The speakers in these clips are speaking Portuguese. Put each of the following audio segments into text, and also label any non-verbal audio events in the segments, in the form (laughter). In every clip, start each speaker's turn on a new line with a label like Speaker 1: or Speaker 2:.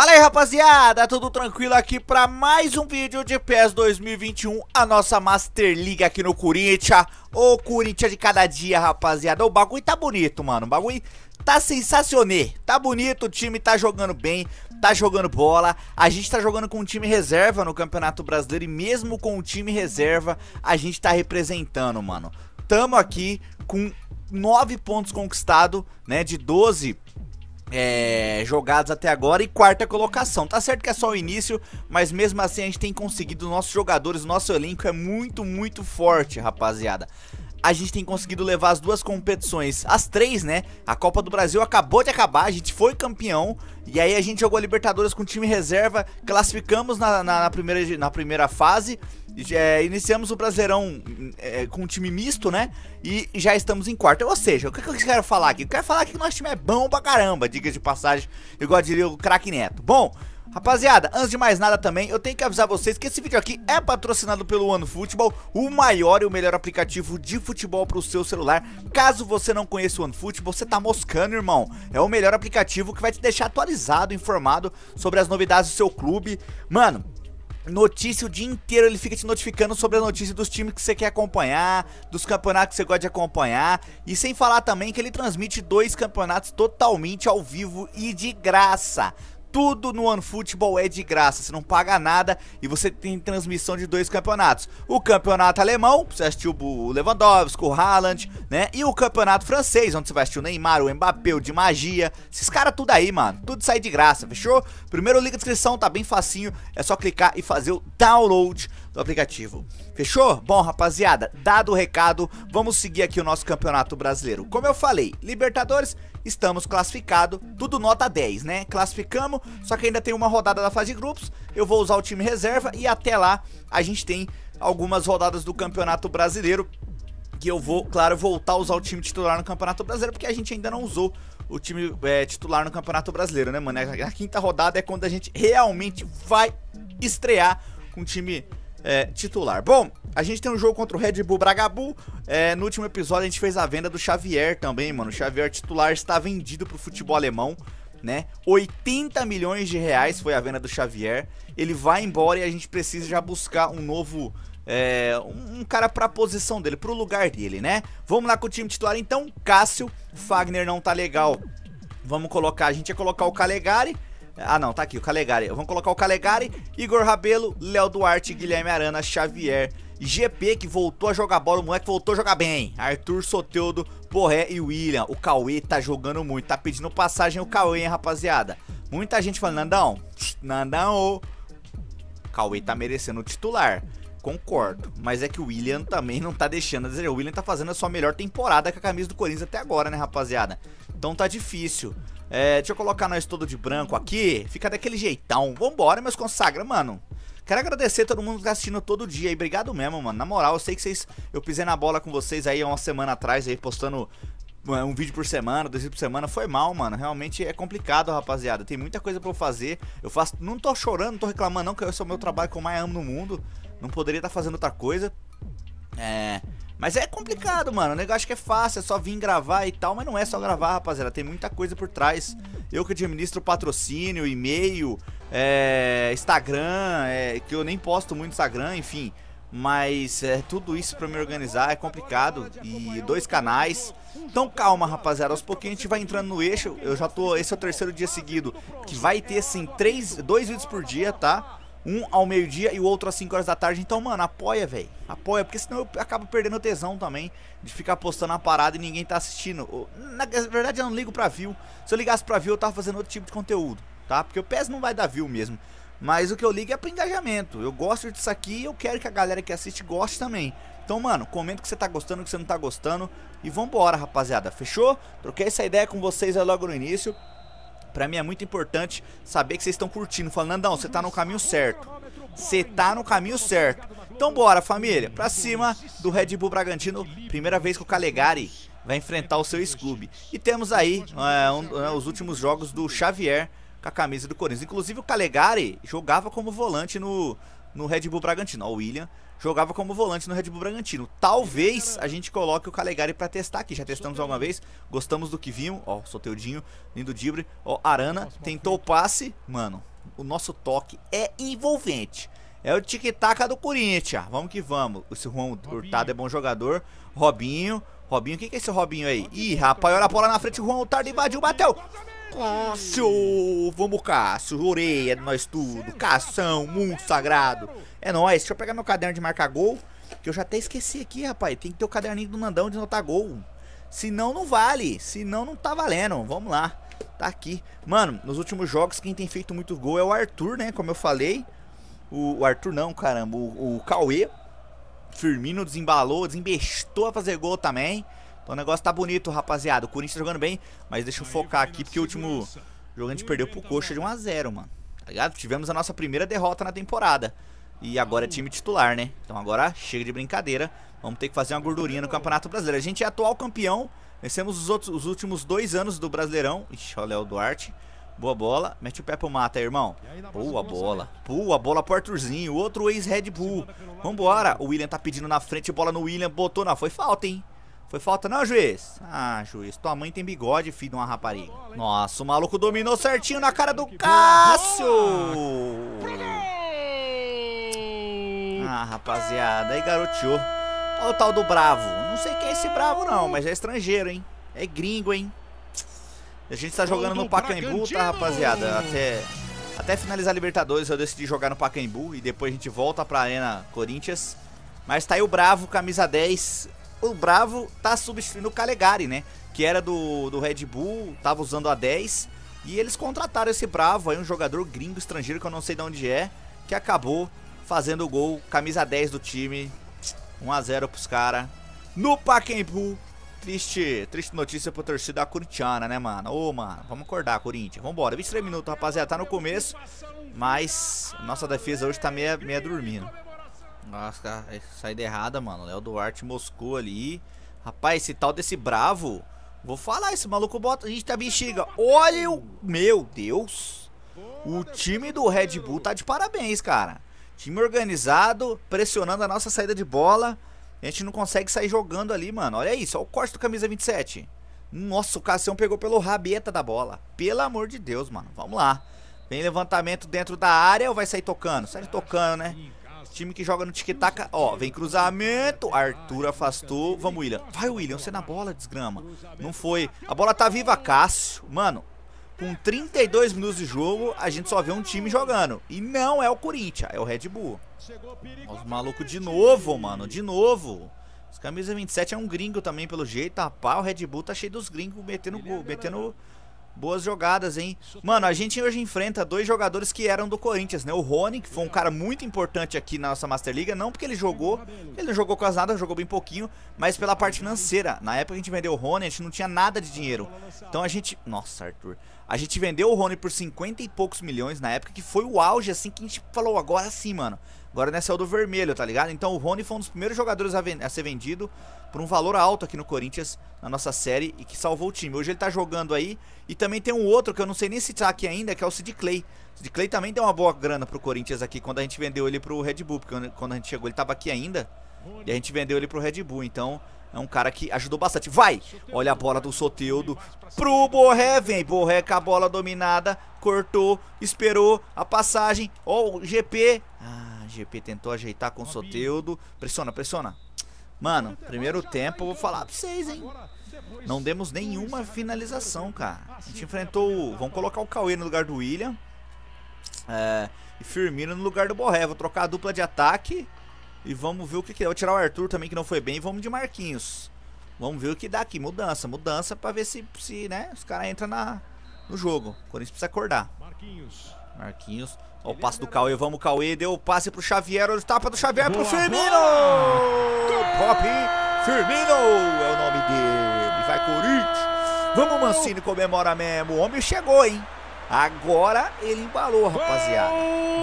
Speaker 1: Fala aí rapaziada, tudo tranquilo aqui para mais um vídeo de PES 2021, a nossa Master League aqui no Corinthians Ô Corinthians de cada dia rapaziada, o bagulho tá bonito mano, o bagulho tá sensacional, tá bonito, o time tá jogando bem, tá jogando bola, a gente tá jogando com o time reserva no Campeonato Brasileiro e mesmo com o time reserva a gente tá representando mano Tamo aqui com 9 pontos conquistados, né, de 12 pontos é, jogados até agora e quarta colocação. Tá certo que é só o início, mas mesmo assim a gente tem conseguido, nossos jogadores, nosso elenco é muito, muito forte, rapaziada. A gente tem conseguido levar as duas competições, as três, né? A Copa do Brasil acabou de acabar, a gente foi campeão e aí a gente jogou a Libertadores com time reserva, classificamos na, na, na primeira, na primeira fase é, iniciamos o Brasileirão é, com um time misto, né? E já estamos em quarto. Ou seja, o que, que eu quero falar aqui? Eu quero falar que o nosso time é bom pra caramba, diga de passagem, igual diria o craque Neto. Bom, Rapaziada, antes de mais nada também, eu tenho que avisar vocês que esse vídeo aqui é patrocinado pelo OneFootball, o maior e o melhor aplicativo de futebol para o seu celular. Caso você não conheça o OneFootball, você tá moscando, irmão. É o melhor aplicativo que vai te deixar atualizado, informado sobre as novidades do seu clube. Mano, notícia o dia inteiro, ele fica te notificando sobre a notícia dos times que você quer acompanhar, dos campeonatos que você gosta de acompanhar, e sem falar também que ele transmite dois campeonatos totalmente ao vivo e de graça. Tudo no OneFootball é de graça, você não paga nada e você tem transmissão de dois campeonatos. O campeonato alemão, você assistiu o Lewandowski, o Haaland, né? E o campeonato francês, onde você vai assistir o Neymar, o Mbappé, o de magia. Esses caras tudo aí, mano. Tudo sai de graça, fechou? Primeiro link na descrição, tá bem facinho. É só clicar e fazer o download do aplicativo. Fechou? Bom, rapaziada, dado o recado, vamos seguir aqui o nosso campeonato brasileiro. Como eu falei, Libertadores estamos classificados, tudo nota 10, né? Classificamos, só que ainda tem uma rodada da fase de grupos, eu vou usar o time reserva e até lá a gente tem algumas rodadas do Campeonato Brasileiro que eu vou, claro, voltar a usar o time titular no Campeonato Brasileiro, porque a gente ainda não usou o time é, titular no Campeonato Brasileiro, né, mano? A, quinta rodada é quando a gente realmente vai estrear com um time é, titular. Bom, a gente tem um jogo contra o Red Bull Bragabu. É, no último episódio a gente fez a venda do Xavier também, mano. O Xavier titular está vendido pro futebol alemão, né? 80 milhões de reais foi a venda do Xavier. Ele vai embora e a gente precisa já buscar um novo é, um cara pra posição dele, pro lugar dele, né? Vamos lá com o time titular então, Cássio, Fagner não tá legal. Vamos colocar, a gente ia colocar o Calegari, ah, não, tá aqui, o Calegari. Vamos colocar o Calegari, Igor Rabelo, Léo Duarte, Guilherme Arana, Xavier, GP, que voltou a jogar bola, o moleque voltou a jogar bem. Arthur Soteudo, Porré e William. O Cauê tá jogando muito, tá pedindo passagem o Cauê, hein, rapaziada. Muita gente falando, Nandão, Nandão, Cauê tá merecendo o titular. Concordo, mas é que o William também não tá deixando O William tá fazendo a sua melhor temporada com a camisa do Corinthians até agora, né, rapaziada? Então tá difícil. É, deixa eu colocar nós todo de branco aqui. Fica daquele jeitão. Vambora, meus consagra, mano. Quero agradecer todo mundo que tá assistindo todo dia aí. Obrigado mesmo, mano. Na moral, eu sei que vocês. Eu pisei na bola com vocês aí uma semana atrás aí, postando é, um vídeo por semana, dois vídeos por semana, foi mal, mano. Realmente é complicado, rapaziada. Tem muita coisa pra eu fazer. Eu faço. Não tô chorando, não tô reclamando, não, que esse é o meu trabalho que eu mais amo no mundo. Não poderia estar tá fazendo outra coisa. É. Mas é complicado, mano. O negócio que é fácil, é só vir gravar e tal, mas não é só gravar, rapaziada. Tem muita coisa por trás. Eu que administro patrocínio, e-mail, é, Instagram, é, que eu nem posto muito Instagram, enfim. Mas é, tudo isso para me organizar é complicado. E dois canais. Então calma, rapaziada. Aos pouquinhos a gente vai entrando no eixo. Eu já tô. Esse é o terceiro dia seguido. Que vai ter assim, três, dois vídeos por dia, tá? Um ao meio-dia e o outro às 5 horas da tarde. Então, mano, apoia, velho. Apoia, porque senão eu acabo perdendo o tesão também de ficar postando a parada e ninguém tá assistindo. Na verdade, eu não ligo pra view. Se eu ligasse pra view, eu tava fazendo outro tipo de conteúdo, tá? Porque o PES não vai dar view mesmo. Mas o que eu ligo é pro engajamento. Eu gosto disso aqui e eu quero que a galera que assiste goste também. Então, mano, comenta o que você tá gostando, o que você não tá gostando. E vambora, rapaziada. Fechou? Troquei essa ideia com vocês aí logo no início para mim é muito importante saber que vocês estão curtindo. Falando, não você tá no caminho certo. Você tá no caminho certo. Então bora, família. Pra cima do Red Bull Bragantino. Primeira vez que o Calegari vai enfrentar o seu Scooby. E temos aí é, um, é, os últimos jogos do Xavier com a camisa do Corinthians. Inclusive o Calegari jogava como volante no, no Red Bull Bragantino. Ó, o William jogava como volante no Red Bull Bragantino. Talvez a gente coloque o Calegari para testar aqui. Já testamos alguma vez, gostamos do que vimos. Ó, Soteudinho, lindo Dibre. Ó, Arana tentou o passe. Mano, o nosso toque é envolvente. É o tic-tac do Corinthians. Vamos que vamos. Esse Juan Hurtado é bom jogador. Robinho. Robinho, quem que é esse Robinho aí? Ih, rapaz, olha a bola na frente. Juan Hurtado invadiu, bateu. Cássio! Vamos, Cássio. Oreia, nós tudo. Cação, mundo sagrado. É nóis, deixa eu pegar meu caderno de marcar gol, que eu já até esqueci aqui, rapaz. Tem que ter o caderninho do Nandão de anotar gol. Senão não vale, senão não tá valendo. Vamos lá, tá aqui. Mano, nos últimos jogos quem tem feito muito gol é o Arthur, né? Como eu falei. O, o Arthur não, caramba, o, o Cauê. Firmino desembalou, desembestou a fazer gol também. Então o negócio tá bonito, rapaziada. O Corinthians tá jogando bem, mas deixa eu focar aqui, porque o último jogo a gente perdeu pro tá Coxa de 1x0, mano. Tá ligado? Tivemos a nossa primeira derrota na temporada. E agora é time titular, né? Então agora chega de brincadeira. Vamos ter que fazer uma gordurinha no Campeonato Brasileiro. A gente é atual campeão. Vencemos os, outros, os últimos dois anos do Brasileirão. Ixi, olha o Léo Duarte. Boa bola. Mete o pé pro mata, irmão. Boa bola. Boa bola pro Arthurzinho. Outro ex-Red Bull. Vambora. O William tá pedindo na frente. Bola no William. Botou. Não, foi falta, hein? Foi falta não, juiz? Ah, juiz. Tua mãe tem bigode, filho de uma rapariga. Nossa, o maluco dominou certinho na cara do Cássio. Ah, rapaziada, aí garoteou. Olha o tal do Bravo. Não sei quem é esse Bravo não, mas é estrangeiro, hein? É gringo, hein? A gente tá jogando no Pacaembu, tá, rapaziada? Até, até finalizar a Libertadores eu decidi jogar no Pacaembu e depois a gente volta pra Arena Corinthians. Mas tá aí o Bravo, camisa 10. O Bravo tá substituindo o Calegari, né? Que era do, do Red Bull, tava usando a 10. E eles contrataram esse Bravo aí, um jogador gringo estrangeiro que eu não sei de onde é, que acabou fazendo o gol, camisa 10 do time, 1 a 0 pros caras. No Pacaembu, triste, triste notícia pra torcida corintiana, né, mano? Ô, mano, vamos acordar, Corinthians. Vambora, 23 minutos, rapaziada, tá no começo, mas nossa defesa hoje tá meia, meia dormindo. Nossa, é saída errada, mano. Léo Duarte moscou ali. Rapaz, esse tal desse bravo. Vou falar, esse maluco bota. A gente tá bexiga. Olha o. Meu Deus! O time do Red Bull tá de parabéns, cara. Time organizado, pressionando a nossa saída de bola. A gente não consegue sair jogando ali, mano. Olha isso, olha o corte do camisa 27. Nossa, o Cassião pegou pelo rabeta da bola. Pelo amor de Deus, mano. Vamos lá. Vem levantamento dentro da área ou vai sair tocando? Sai tocando, né? Time que joga no tic-tac. Ó, vem cruzamento. Arthur afastou. Vamos, William. Vai, William. Você na bola, desgrama. Não foi. A bola tá viva, Cássio. Mano, com 32 minutos de jogo, a gente só vê um time jogando. E não é o Corinthians, é o Red Bull. Os malucos de novo, mano, de novo. Os camisa 27 é um gringo também, pelo jeito. Rapaz, o Red Bull tá cheio dos gringos metendo metendo boas jogadas, hein? Mano, a gente hoje enfrenta dois jogadores que eram do Corinthians, né? O Rony, que foi um cara muito importante aqui na nossa Master Liga, não porque ele jogou, ele não jogou quase nada, jogou bem pouquinho, mas pela parte financeira. Na época que a gente vendeu o Rony, a gente não tinha nada de dinheiro. Então a gente... Nossa, Arthur. A gente vendeu o Rony por 50 e poucos milhões na época, que foi o auge, assim, que a gente falou, agora sim, mano. Agora nessa é o do vermelho, tá ligado? Então o Rony foi um dos primeiros jogadores a, a, ser vendido por um valor alto aqui no Corinthians, na nossa série, e que salvou o time. Hoje ele tá jogando aí, e também tem um outro que eu não sei nem citar aqui ainda, que é o Sid Clay. Sid Clay também deu uma boa grana pro Corinthians aqui, quando a gente vendeu ele pro Red Bull, porque quando a gente chegou ele tava aqui ainda, e a gente vendeu ele pro Red Bull, então... É um cara que ajudou bastante. Vai! Olha a bola do Soteudo pro Borré. Vem Borré com a bola dominada. Cortou, esperou a passagem. Ó, oh, o GP. Ah, GP tentou ajeitar com o Soteudo. Pressiona, pressiona. Mano, primeiro tempo, vou falar pra vocês, hein? Não demos nenhuma finalização, cara. A gente enfrentou. O... Vamos colocar o Cauê no lugar do William. É, e Firmino no lugar do Borré. Vou trocar a dupla de ataque. E vamos ver o que, que é. Eu vou tirar o Arthur também, que não foi bem. E vamos de Marquinhos. Vamos ver o que dá aqui. Mudança, mudança pra ver se, se né, os caras entram na, no jogo. O Corinthians precisa acordar. Marquinhos. Marquinhos. Ó, o passe do Cauê. Vamos, Cauê. Deu o passe pro Xavier. Olha o tapa do Xavier pro Firmino. Bob Firmino é o nome dele. Vai, Corinthians. Vamos, Mancini. Comemora mesmo. O homem chegou, hein? Agora ele embalou, rapaziada.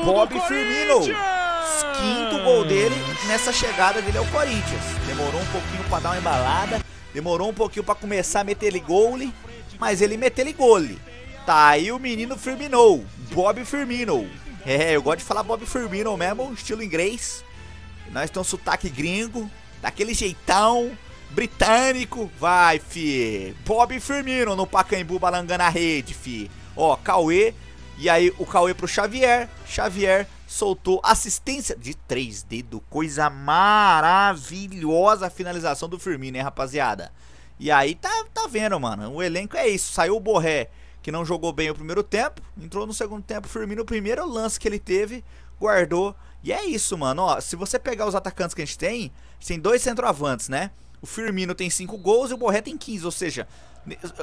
Speaker 1: Bob Firmino. Quinto gol dele nessa chegada dele ao Corinthians. Demorou um pouquinho para dar uma embalada, demorou um pouquinho para começar a meter ele gol, mas ele meteu ele gol. Tá aí o menino Firmino, Bob Firmino. É, eu gosto de falar Bob Firmino mesmo, estilo inglês. Nós temos sotaque gringo, daquele jeitão britânico. Vai, fi. Bob Firmino no Pacaembu balangando a rede, fi. Ó, Cauê, e aí o Cauê pro Xavier, Xavier soltou assistência de três dedos, coisa maravilhosa a finalização do Firmino, hein, rapaziada? E aí tá, tá vendo, mano, o elenco é isso, saiu o Borré, que não jogou bem o primeiro tempo, entrou no segundo tempo, Firmino, o primeiro lance que ele teve, guardou, e é isso, mano, ó, se você pegar os atacantes que a gente tem, tem dois centroavantes, né? O Firmino tem 5 gols e o Borré tem 15, ou seja,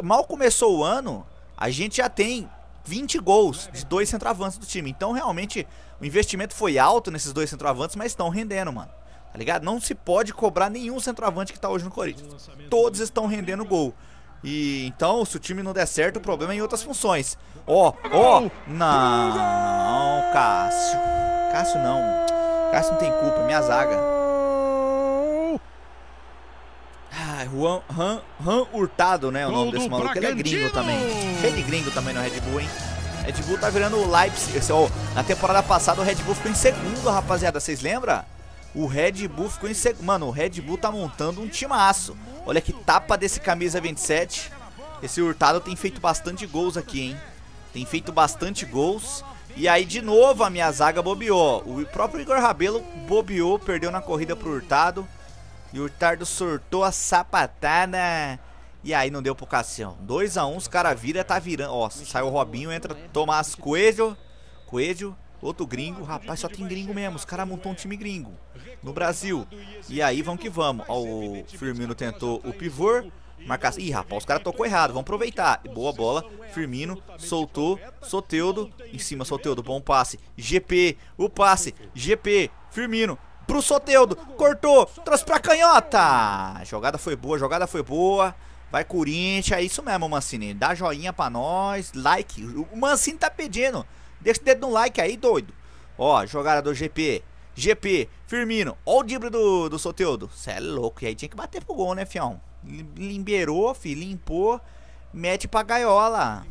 Speaker 1: mal começou o ano, a gente já tem 20 gols de dois centroavantes do time. Então, realmente, o investimento foi alto nesses dois centroavantes, mas estão rendendo, mano. Tá ligado? Não se pode cobrar nenhum centroavante que tá hoje no Corinthians. Todos estão rendendo gol. E então, se o time não der certo, o problema é em outras funções. Ó, oh, ó, oh, não, Cássio. Cássio não. Cássio não tem culpa, minha zaga. Juan Han, Han Hurtado, né? O nome desse maluco. Ele é gringo também. Cheio de gringo também no Red Bull, hein? Red Bull tá virando o Leipzig. Esse, ó, na temporada passada o Red Bull ficou em segundo, rapaziada. Vocês lembram? O Red Bull ficou em segundo. Mano, o Red Bull tá montando um timaço. Olha que tapa desse camisa 27. Esse Hurtado tem feito bastante gols aqui, hein? Tem feito bastante gols. E aí, de novo, a minha zaga bobeou. O próprio Igor Rabelo bobeou, perdeu na corrida pro Hurtado. E o Tardo sortou a sapatada. E aí não deu pro Cassião. 2x1, um, os caras viram, tá virando. Ó, saiu o Robinho, entra Tomás Coelho. Coelho, outro gringo. Rapaz, só tem gringo mesmo. Os caras montou um time gringo no Brasil. E aí, vamos que vamos. Ó, o Firmino tentou o pivô. Marcação. Ih, rapaz, os caras tocou errado. Vamos aproveitar. Boa bola. Firmino soltou. Soteudo. Em cima, Soteudo. Bom passe. GP. O passe. GP. Firmino pro Soteudo. Cortou, trouxe pra canhota. Jogada foi boa, jogada foi boa. Vai Corinthians, é isso mesmo, Mancini. Dá joinha pra nós, like. O Mancini tá pedindo. Deixa o dedo no like aí, doido. Ó, jogada do GP. GP, Firmino. Ó o drible do, do Soteudo. Cê é louco. E aí tinha que bater pro gol, né, fião? Liberou, fi, limpou. Mete pra gaiola.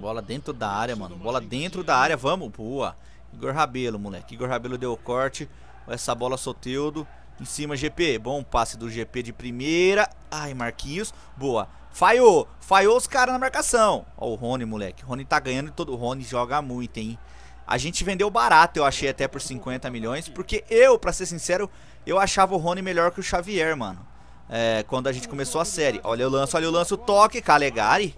Speaker 1: Bola dentro da área, mano. Bola dentro da área. Vamos, boa. Igor Rabelo, moleque. Igor Rabelo deu o corte. Essa bola Soteudo. Em cima, GP. Bom passe do GP de primeira. Ai, Marquinhos. Boa. Falhou. Falhou os caras na marcação. Ó, o Rony, moleque. O Rony tá ganhando e todo. O Rony joga muito, hein? A gente vendeu barato, eu achei, até por 50 milhões. Porque eu, pra ser sincero, eu achava o Rony melhor que o Xavier, mano. É, quando a gente começou a série. Olha o lance, olha o lance, o toque, Calegari.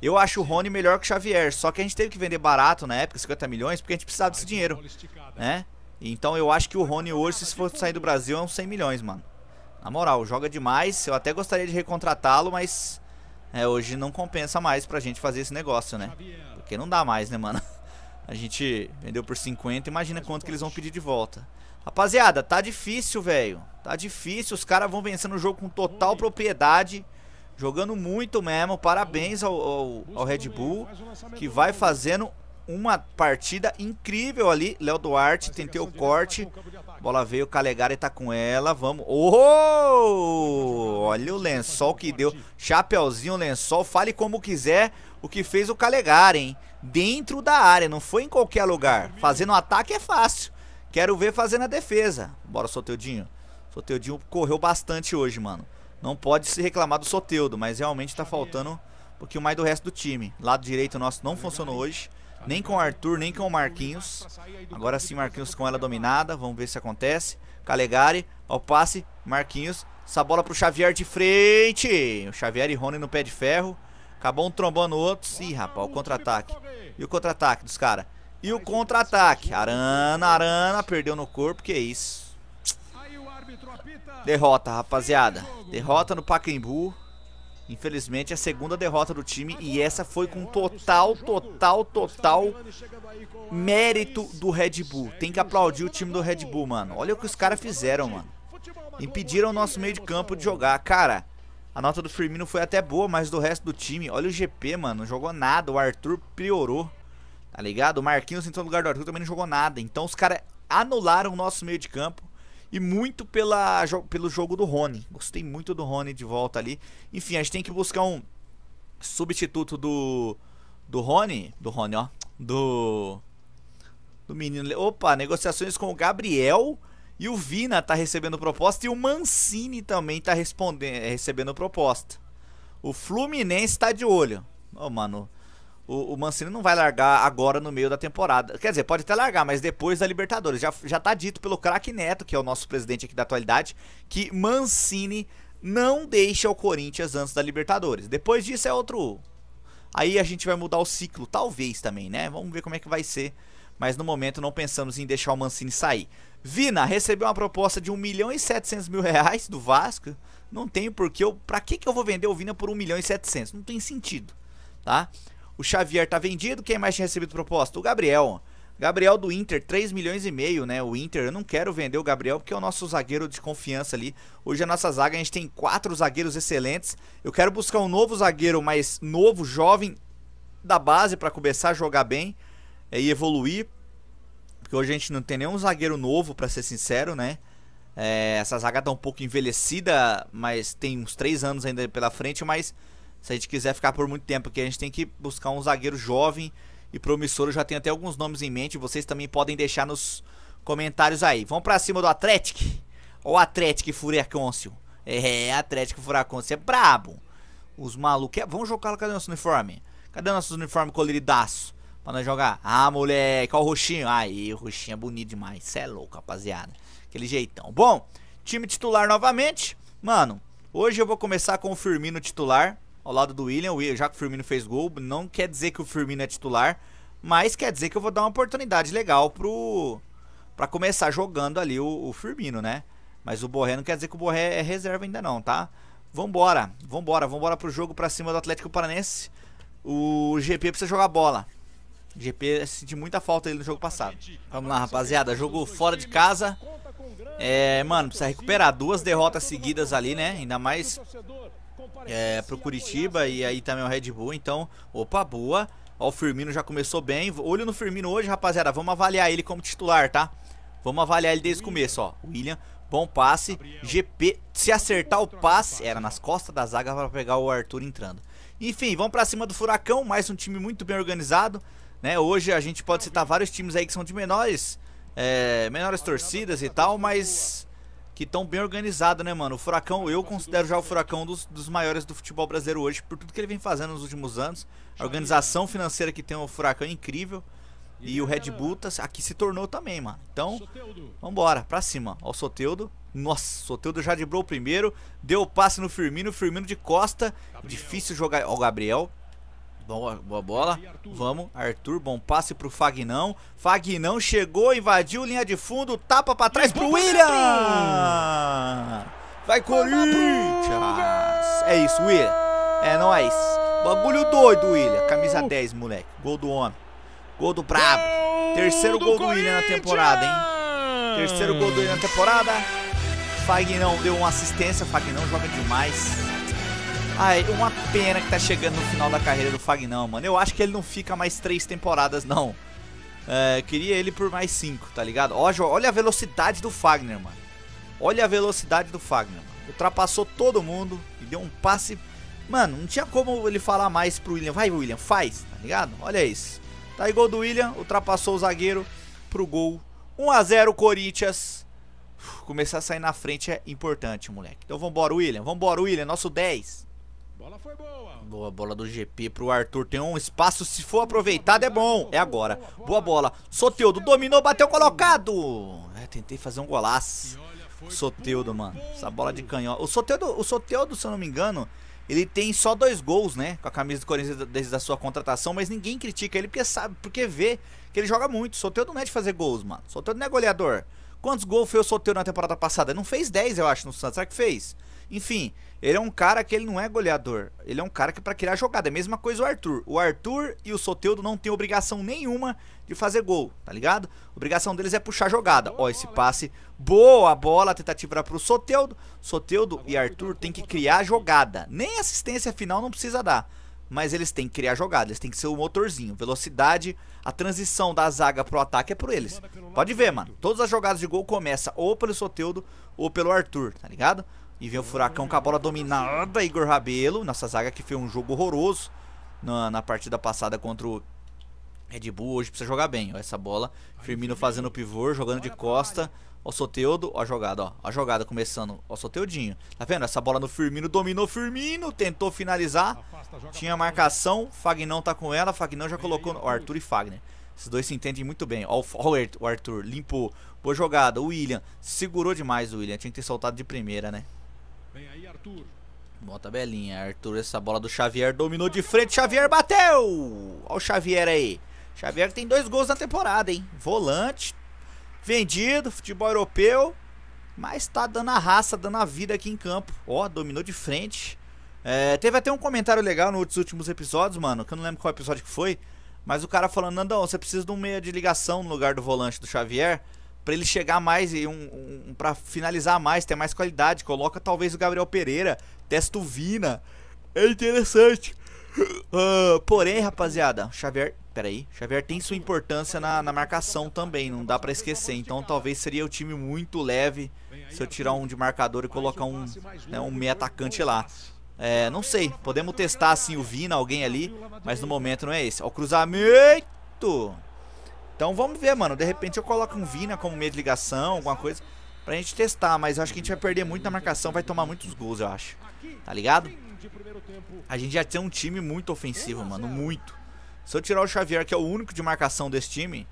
Speaker 1: Eu acho o Rony melhor que o Xavier. Só que a gente teve que vender barato na época, 50 milhões, porque a gente precisava desse dinheiro. Né? Então eu acho que o Rony hoje, se for sair do Brasil, é uns 100 milhões, mano. Na moral, joga demais. Eu até gostaria de recontratá-lo, mas é, hoje não compensa mais pra gente fazer esse negócio, né? Porque não dá mais, né, mano? (laughs) A gente vendeu por 50, imagina quanto que eles vão pedir de volta. Rapaziada, tá difícil, velho. Tá difícil, os caras vão vencendo o jogo com total propriedade. Jogando muito mesmo, parabéns ao, ao, ao Red Bull, que vai fazendo uma partida incrível ali. Léo Duarte, tentei o corte. Bola veio, o Calegari tá com ela. Vamos. Oh! Olha o lençol que deu. Chapeuzinho, lençol. Fale como quiser o que fez o Calegari, hein? Dentro da área, não foi em qualquer lugar. Fazendo um ataque é fácil. Quero ver fazendo a defesa. Bora, Soteudinho. Soteudinho correu bastante hoje, mano. Não pode se reclamar do Soteudo, mas realmente tá faltando um pouquinho mais do resto do time. Lado direito nosso não funcionou hoje. Nem com o Arthur, nem com o Marquinhos. Agora sim, Marquinhos com ela dominada. Vamos ver se acontece. Calegari, ao passe, Marquinhos. Essa bola pro Xavier de frente. O Xavier e Rony no pé de ferro. Acabou um trombando o outro. Ih, rapaz, o contra-ataque. E o contra-ataque dos caras. E o contra-ataque. Arana, Arana. Perdeu no corpo, que isso. Derrota, rapaziada. Derrota no Pacaembu. Infelizmente, é a segunda derrota do time e essa foi com total, total, total mérito do Red Bull. Tem que aplaudir o time do Red Bull, mano. Olha o que os caras fizeram, mano. Impediram o nosso meio de campo de jogar. Cara, a nota do Firmino foi até boa, mas do resto do time, olha o GP, mano, não jogou nada. O Arthur piorou, tá ligado? O Marquinhos entrou no lugar do Arthur, também não jogou nada. Então os caras anularam o nosso meio de campo e muito pela, pelo jogo do Rony. Gostei muito do Rony de volta ali. Enfim, a gente tem que buscar um substituto do do Rony, do Rony, ó, do do menino. Opa, negociações com o Gabriel e o Vina tá recebendo proposta e o Mancini também tá respondendo, eh, recebendo proposta. O Fluminense tá de olho. Ô, oh, mano, o, o, Mancini não vai largar agora no meio da temporada. Quer dizer, pode até largar, mas depois da Libertadores. Já, já tá dito pelo craque Neto, que é o nosso presidente aqui da atualidade, que Mancini não deixa o Corinthians antes da Libertadores. Depois disso é outro. Aí a gente vai mudar o ciclo, talvez também, né? Vamos ver como é que vai ser. Mas no momento não pensamos em deixar o Mancini sair. Vina recebeu uma proposta de 1 milhão e 700 mil reais do Vasco. Não tem porquê. Eu, pra que, que eu vou vender o Vina por 1 milhão e 700? Não tem sentido, tá? O Xavier tá vendido. Quem mais tinha recebido proposta? O Gabriel. Gabriel do Inter, 3 milhões e meio, né? O Inter, eu não quero vender o Gabriel porque é o nosso zagueiro de confiança ali. Hoje a nossa zaga, a gente tem quatro zagueiros excelentes. Eu quero buscar um novo zagueiro, mais novo, jovem, da base para começar a jogar bem é, e evoluir. Porque hoje a gente não tem nenhum zagueiro novo, para ser sincero, né? É, essa zaga tá um pouco envelhecida, mas tem uns três anos ainda pela frente, mas se a gente quiser ficar por muito tempo, porque a gente tem que buscar um zagueiro jovem e promissor. Eu já tenho até alguns nomes em mente. Vocês também podem deixar nos comentários aí. Vamos pra cima do Atlético. Ó o Atlético Furacôncio. É, Atlético Furacôncio é brabo. Os malucos. É, vamos jogar. Cadê nosso uniforme? Cadê nosso uniforme coloridaço? Pra nós jogar. Ah, moleque. Ó o roxinho. Aí, o roxinho é bonito demais. Cê é louco, rapaziada. Aquele jeitão. Bom, time titular novamente. Mano, hoje eu vou começar com o Firmino titular ao lado do William. Já que o Firmino fez gol, não quer dizer que o Firmino é titular, mas quer dizer que eu vou dar uma oportunidade legal pro para começar jogando ali o, o, Firmino, né? Mas o Borré não quer dizer que o Borré é reserva ainda não, tá? Vambora, vambora, vambora pro jogo pra cima do Atlético Paranense. O GP precisa jogar bola. O GP é senti muita falta dele no jogo passado. Vamos lá, rapaziada. Jogo fora de casa. É, mano, precisa recuperar duas derrotas seguidas ali, né? Ainda mais é, pro Curitiba e aí também o Red Bull. Então, opa, boa. Ó, o Firmino já começou bem. Olho no Firmino hoje, rapaziada. Vamos avaliar ele como titular, tá? Vamos avaliar ele desde o começo, ó. William, bom passe. GP, se acertar o passe, era nas costas da zaga para pegar o Arthur entrando. Enfim, vamos para cima do Furacão. Mais um time muito bem organizado, né? Hoje a gente pode citar vários times aí que são de menores é, menores torcidas e tal, mas que estão bem organizados, né, mano? O Furacão, eu considero já o Furacão dos, dos maiores do futebol brasileiro hoje, por tudo que ele vem fazendo nos últimos anos. A organização financeira que tem o Furacão é incrível. E o Red Bull tá, aqui se tornou também, mano. Então, vambora, pra cima. Ó, o Soteudo. Nossa, o Soteudo já driblou o primeiro. Deu o passe no Firmino. Firmino de costa. Gabriel. Difícil jogar. Ó, o Gabriel. Boa, boa bola. Vamos, Arthur, bom passe pro Fagnão. Fagnão chegou, invadiu linha de fundo, tapa para trás pro William. Vai Corinthians. É isso, William. É nóis. Bagulho doido, William. Camisa 10, moleque. Gol do homem. Gol do brabo. Terceiro gol do William na temporada, hein? Terceiro gol do William na temporada. Fagnão deu uma assistência. Fagnão joga demais. Ai, uma pena que tá chegando no final da carreira do Fagnão, mano. Eu acho que ele não fica mais três temporadas, não. É, queria ele por mais cinco, tá ligado? Ó, olha a velocidade do Fagner, mano. Olha a velocidade do Fagner, mano. Ultrapassou todo mundo e deu um passe. Mano, não tinha como ele falar mais pro William. Vai, William, faz, tá ligado? Olha isso. Tá aí gol do William, ultrapassou o zagueiro pro gol. 1x0 Corinthians. começar a sair na frente é importante, moleque. Então vambora, William. Vambora, William. Nosso 10. Bola foi boa. Boa bola do GP pro Arthur. Tem um espaço, se for aproveitado é bom. É agora. Boa bola. Soteudo dominou, bateu colocado. É, tentei fazer um golaço. Soteudo, mano. Essa bola de canhão. O Soteudo, o Soteudo, se eu não me engano, ele tem só dois gols, né? Com a camisa do Corinthians desde a sua contratação, mas ninguém critica ele porque sabe, porque vê que ele joga muito. Soteudo não é de fazer gols, mano. Soteudo não é goleador. Quantos gols fez o Soteudo na temporada passada? Não fez 10, eu acho, no Santos. Será que fez? Enfim, ele é um cara que ele não é goleador. Ele é um cara que é para criar jogada. É a mesma coisa o Arthur. O Arthur e o Soteudo não tem obrigação nenhuma de fazer gol, tá ligado? A obrigação deles é puxar jogada. Ó, esse passe, boa bola, tentativa para o Soteudo. Soteudo e Arthur tem que criar jogada. Nem assistência final não precisa dar. Mas eles têm que criar jogada, eles têm que ser o motorzinho. Velocidade, a transição da zaga pro ataque é por eles. Pode ver, mano. Todas as jogadas de gol começam ou pelo Soteudo ou pelo Arthur, tá ligado? E vem o Furacão com a bola dominada, Igor Rabelo. Nossa zaga que fez um jogo horroroso na, na partida passada contra o Red Bull. Hoje precisa jogar bem. Ó, essa bola, Firmino fazendo o pivô, jogando de costa. Ó o Soteudo, ó a jogada, ó. A jogada começando, ó o Soteudinho. Tá vendo? Essa bola no Firmino, dominou Firmino, tentou finalizar. Tinha marcação, Fagnão tá com ela, Fagnão já colocou... Ó, Arthur e Fagner. Esses dois se entendem muito bem. Ó, o Arthur limpou. Boa jogada. O William segurou demais o William. Tinha que ter soltado de primeira, né? Vem aí, Arthur. Boa tabelinha, Arthur. Essa bola do Xavier dominou de frente. Xavier bateu! Olha o Xavier aí. Xavier tem dois gols na temporada, hein? Volante, vendido, futebol europeu. Mas tá dando a raça, dando a vida aqui em campo. Ó, dominou de frente. É, teve até um comentário legal nos últimos episódios, mano. Que eu não lembro qual episódio que foi. Mas o cara falando, Nandão, você precisa de um meia de ligação no lugar do volante do Xavier para ele chegar mais e um, um para finalizar mais, ter mais qualidade. Coloca talvez o Gabriel Pereira, testa o Vina. É interessante. Uh, porém, rapaziada, Xavier, peraí, Xavier tem sua importância na, na marcação também, não dá para esquecer. Então, talvez seria o time muito leve se eu tirar um de marcador e colocar um, né, um meia atacante lá. É, não sei, podemos testar assim o Vina, alguém ali, mas no momento não é esse. Ó, o cruzamento! Então vamos ver, mano. De repente eu coloco um Vina como meio de ligação, alguma coisa. Pra gente testar, mas eu acho que a gente vai perder muito na marcação, vai tomar muitos gols, eu acho. Tá ligado? A gente já tem um time muito ofensivo, mano. Muito. Se eu tirar o Xavier, que é o único de marcação desse time,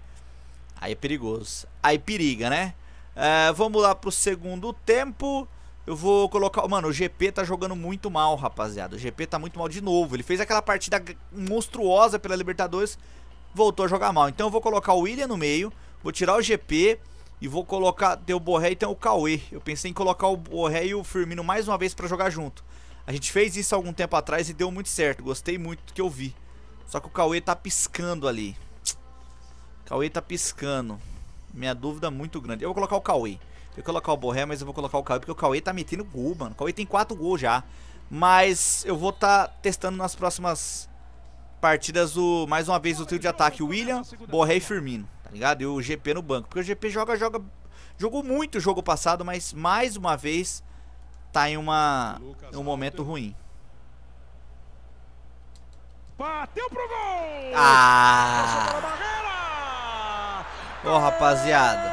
Speaker 1: aí é perigoso. Aí periga, né? É, vamos lá pro segundo tempo. Eu vou colocar. Mano, o GP tá jogando muito mal, rapaziada. O GP tá muito mal de novo. Ele fez aquela partida monstruosa pela Libertadores voltou a jogar mal. Então eu vou colocar o William no meio, vou tirar o GP e vou colocar, tem o Borré e tem o Cauê. Eu pensei em colocar o Borré e o Firmino mais uma vez para jogar junto. A gente fez isso algum tempo atrás e deu muito certo, gostei muito do que eu vi. Só que o Cauê tá piscando ali. Cauê tá piscando. Minha dúvida é muito grande. Eu vou colocar o Cauê. Eu vou colocar o Borré, mas eu vou colocar o Cauê, porque o Cauê tá metendo gol, mano. O Cauê tem 4 gols já. Mas eu vou estar tá testando nas próximas partidas do, mais uma vez, o trio de ataque William, Borré e Firmino, tá ligado? E o GP no banco, porque o GP joga, joga, jogou muito o jogo passado, mas mais uma vez tá em uma, um momento ruim. Bateu pro gol! Ah! Ô, oh, rapaziada.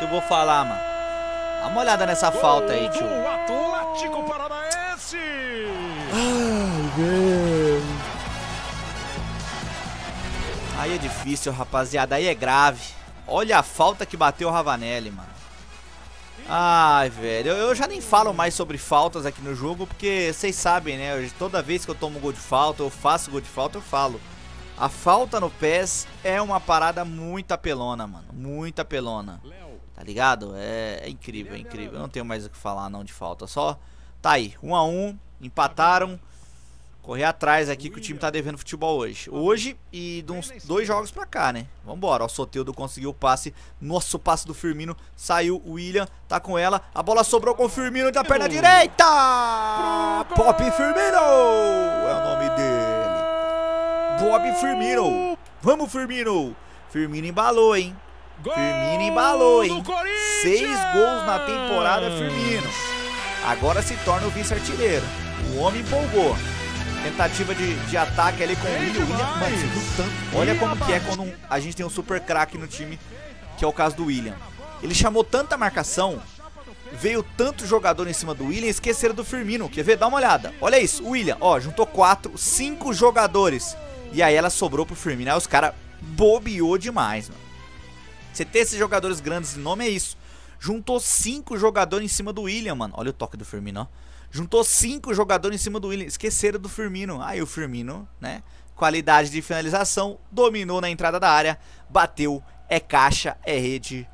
Speaker 1: Eu vou falar, mano. Dá uma olhada nessa falta aí, tio. Atlético Paranaense! Ai, meu. Aí é difícil, rapaziada. Aí é grave. Olha a falta que bateu o Ravanelli, mano. Ai, velho. Eu, já nem falo mais sobre faltas aqui no jogo, porque vocês sabem, né? toda vez que eu tomo gol de falta, eu faço gol de falta, eu falo. A falta no pés é uma parada muito apelona, mano. Muito apelona. Tá ligado? É, é incrível, é incrível. Eu não tenho mais o que falar, não, de falta. Só tá aí. 1 um a 1 um, empataram correr atrás aqui que o time tá devendo futebol hoje. Hoje e de uns dois jogos pra cá, né? Vambora, ó, o Soteudo conseguiu o passe. Nosso passe do Firmino. Saiu o William, tá com ela. A bola sobrou com o Firmino da perna direita! Pop Firmino! É o nome dele. Bob Firmino. Vamos, Firmino! Firmino embalou, hein? Firmino embalou, hein? Seis gols na temporada, Firmino. Agora se torna o vice-artilheiro. O homem empolgou. Tentativa de, de ataque ali com o William. Mano, você viu tanto? Olha como que é quando a gente tem um super craque no time, que é o caso do William. Ele chamou tanta marcação, veio tanto jogador em cima do William, esqueceram do Firmino. Quer ver? Dá uma olhada. Olha isso, o William, ó, juntou quatro, cinco jogadores. E aí ela sobrou pro Firmino. Aí os caras bobeou demais, mano. Você ter esses jogadores grandes de nome é isso. Juntou cinco jogadores em cima do William, mano. Olha o toque do Firmino, ó. Juntou cinco jogadores em cima do William. Esqueceram do Firmino. Aí o Firmino, né? Qualidade de finalização. Dominou na entrada da área. Bateu. É caixa. É rede.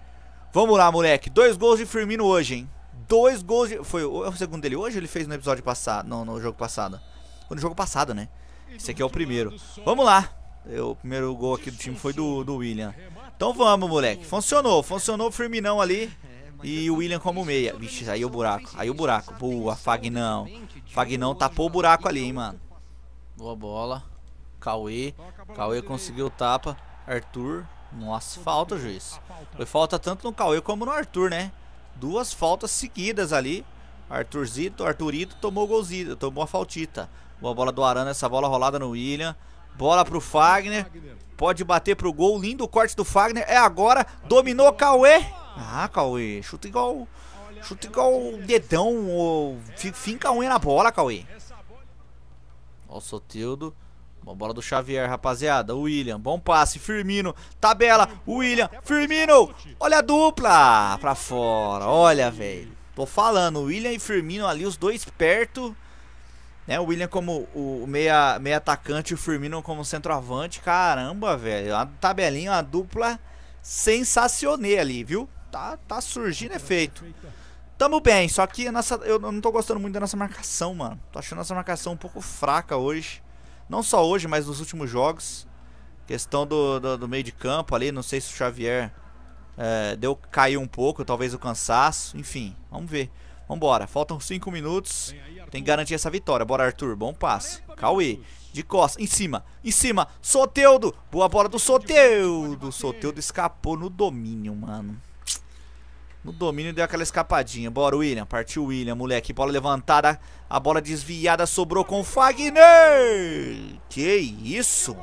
Speaker 1: Vamos lá, moleque. Dois gols de Firmino hoje, hein? Dois gols de. Foi o é segundo dele hoje ou ele fez no episódio passado? Não, no jogo passado. Foi no jogo passado, né? Esse aqui é o primeiro. Vamos lá. O primeiro gol aqui do time foi do, do William. Então vamos, moleque. Funcionou. Funcionou o Firminão ali e o William como meia. Vixe, aí o buraco. Aí o buraco. Boa, Fagnão. Fagnão tapou o buraco ali, hein, mano. Boa bola. Cauê. Cauê conseguiu o tapa. Arthur. Nossa, falta, juiz. Foi falta tanto no Cauê como no Arthur, né? Duas faltas seguidas ali. Arthurzito, Arthurito tomou golzinho, tomou a faltita. Boa bola do Arana, essa bola rolada no William. Bola pro Fagner. Pode bater pro gol. Lindo corte do Fagner. É agora. Dominou Cauê. Ah, Cauê, chuta igual. Chuta igual o dedão, ou finca a unha na bola, Cauê. Ó o Sotildo. Uma bola do Xavier, rapaziada. William, bom passe. Firmino, tabela. William, Firmino. Olha a dupla pra fora. Olha, velho. Tô falando, William e Firmino ali, os dois perto. Né, o William como o meia, meia atacante e o Firmino como centroavante. Caramba, velho. Uma tabelinha, uma dupla sensacionei ali, viu? tá, tá surgindo efeito. Tamo bem, só que nossa, eu não tô gostando muito da nossa marcação, mano. Tô achando nossa marcação um pouco fraca hoje. Não só hoje, mas nos últimos jogos. Questão do, do, do meio de campo ali, não sei se o Xavier é, deu caiu um pouco, talvez o cansaço. Enfim, vamos ver. Vambora, faltam 5 minutos. Tem que garantir essa vitória. Bora, Arthur. Bom passe. Cauê. De costa Em cima. Em cima. Soteudo. Boa bola do Soteudo. Soteudo escapou no domínio, mano. No domínio deu aquela escapadinha. Bora, William. Partiu William, moleque. Bola levantada. A bola desviada sobrou com o Fagner. Que isso?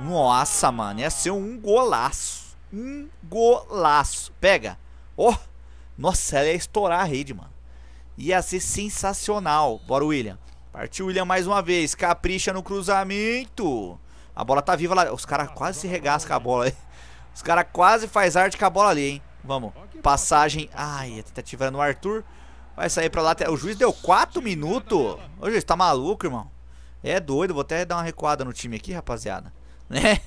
Speaker 1: Nossa, mano. Ia ser um golaço. Um golaço. Pega. Oh. Nossa, ela ia estourar a rede, mano. Ia ser sensacional. Bora, William. Partiu William mais uma vez. Capricha no cruzamento. A bola tá viva lá. Os caras quase se regascam a bola aí. Os caras quase faz arte com a bola ali, hein. Vamos. Passagem. Ai, a tentativa era no Arthur. Vai sair pra lá. O juiz deu 4 minutos. Ô, juiz, tá maluco, irmão? É doido. Vou até dar uma recuada no time aqui, rapaziada. (laughs) Né?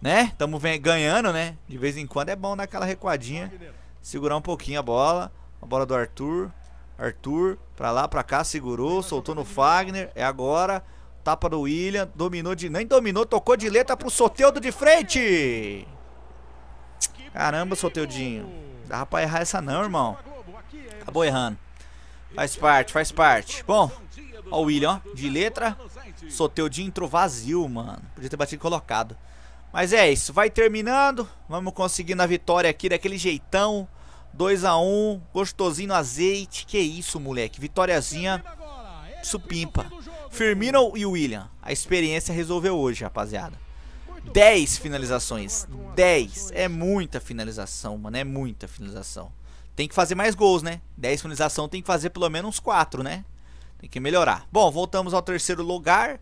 Speaker 1: Né? Tamo ganhando, né? De vez em quando é bom dar aquela recuadinha. Segurar um pouquinho a bola. A bola do Arthur. Arthur, pra lá, pra cá, segurou, soltou no Fagner. É agora. Tapa do William. Dominou de. Nem dominou, tocou de letra pro Soteudo de frente. Caramba, Soteudinho. Dá pra errar essa não, irmão. Acabou errando. Faz parte, faz parte. Bom, ó o William, ó. De letra. Soteudinho entrou vazio, mano. Podia ter batido colocado. Mas é isso, vai terminando. Vamos conseguindo a vitória aqui daquele jeitão. 2x1, um, gostosinho no azeite. Que isso, moleque. Vitóriazinha supimpa. Firmino e William. A experiência resolveu hoje, rapaziada. 10 finalizações. 10. É muita finalização, mano. É muita finalização. Tem que fazer mais gols, né? 10 finalização tem que fazer pelo menos 4, né? Tem que melhorar. Bom, voltamos ao terceiro lugar.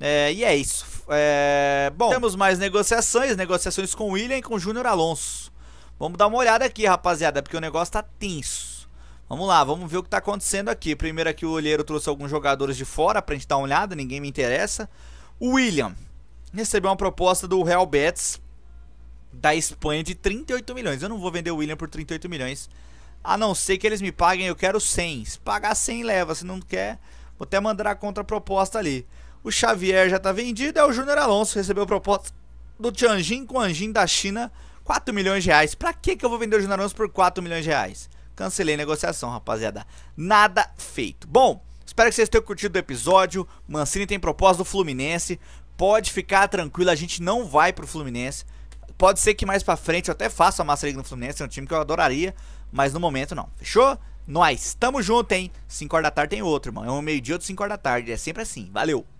Speaker 1: É, e é isso. É, bom, temos mais negociações. Negociações com o William e com o Júnior Alonso. Vamos dar uma olhada aqui, rapaziada, porque o negócio tá tenso. Vamos lá, vamos ver o que tá acontecendo aqui. Primeiro aqui o olheiro trouxe alguns jogadores de fora pra gente dar uma olhada, ninguém me interessa. O William, recebeu uma proposta do Real Betis da Espanha de 38 milhões. Eu não vou vender o William por 38 milhões. A não ser que eles me paguem, eu quero 100. Se pagar 100, leva. Se não quer, vou até mandar a contraproposta ali. O Xavier já está vendido. É o Júnior Alonso recebeu a proposta do Tianjin Quanjin da China. 4 milhões de reais. Pra que eu vou vender o Júnior Alonso por 4 milhões de reais? Cancelei a negociação, rapaziada. Nada feito. Bom, espero que vocês tenham curtido o episódio. Mancini tem proposta do Fluminense pode ficar tranquilo, a gente não vai pro Fluminense. Pode ser que mais pra frente eu até faça a Master League no Fluminense, é um time que eu adoraria, mas no momento não. Fechou? Nós, tamo junto, hein? 5 horas da tarde tem outro, irmão. É um meio-dia, ou 5 horas da tarde. É sempre assim. Valeu!